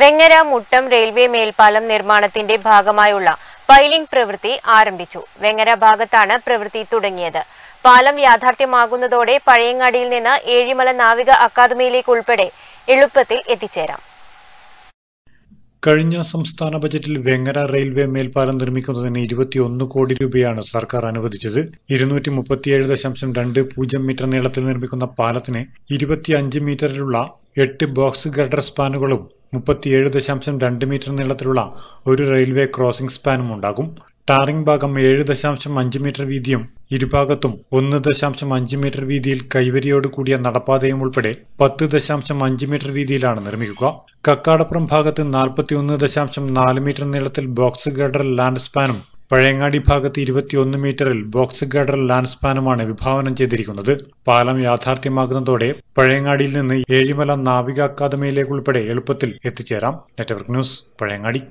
Vengara Muttom railway മേൽപ്പാലം നിർമ്മാണത്തിന്റെ ഭാഗമായുള്ള പൈലിംഗ് പ്രവൃത്തി ആരംഭിച്ചു വെങ്ങര ഭാഗത്താണ് പ്രവൃത്തി തുടങ്ങിയത് പാലം യാഥാർത്ഥ്യമാകുന്നതോടെ പഴയങ്ങാടിയിൽ നിന്ന് ഏഴിമല നാവിക അക്കാദമിയിലേക്ക് ഉൾപ്പെടെ എളുപ്പത്തിൽ എത്തിച്ചേരാം കഴിഞ്ഞ സംസ്ഥാന ബജറ്റിൽ വെങ്ങര റെയിൽവേ മേൽപ്പാലം നിർമ്മിക്കുന്നതിന് ഇരുപത്തിയൊന്ന് കോടി രൂപയാണ് സർക്കാർ അനുവദിച്ചത് ഇരുന്നൂറ്റി മുപ്പത്തിയേഴ് ദശാംശം രണ്ട് പൂജ്യം മീറ്റർ നീളത്തിൽ നിർമ്മിക്കുന്ന പാലത്തിന് ഇരുപത്തിയഞ്ച് മീറ്ററിലുള്ള എട്ട് ബോക്സ് ഗഡർ സ്പാനുകളും മുപ്പത്തിയേഴ് ദശാംശം രണ്ട് മീറ്റർ നീളത്തിലുള്ള ഒരു റെയിൽവേ ക്രോസിംഗ് സ്പാനും ഉണ്ടാകും ടാറിംഗ് ഭാഗം ഏഴ് ദശാംശം അഞ്ച് മീറ്റർ വീതിയും ഇരുഭാഗത്തും ഒന്ന് ദശാംശം അഞ്ച് മീറ്റർ വീതിയിൽ കൈവരിയോട് കൂടിയ നടപ്പാതയും ഉൾപ്പെടെ പത്ത് ദശാംശം അഞ്ച് മീറ്റർ വീതിയിലാണ് നിർമ്മിക്കുക കക്കാടപ്പുറം ഭാഗത്ത് നാൽപ്പത്തിയൊന്ന് ദശാംശം നാല് മീറ്റർ നീളത്തിൽ ബോക്സ് ഗഡർ ലാൻഡ് സ്പാനും പഴയങ്ങാടി ഭാഗത്ത് ഇരുപത്തിയൊന്ന് മീറ്ററിൽ ബോക്സ് ഗഡർ ലാൻഡ് സ്പാനുമാണ് വിഭാവനം ചെയ്തിരിക്കുന്നത് പാലം യാഥാർത്ഥ്യമാകുന്നതോടെ പഴയങ്ങാടിയിൽ നിന്ന് ഏഴിമല നാവിക അക്കാദമിയിലേക്കുൾപ്പെടെ എളുപ്പത്തിൽ എത്തിച്ചേരാം നെറ്റ്വർക്ക് ന്യൂസ് പഴയങ്ങാടി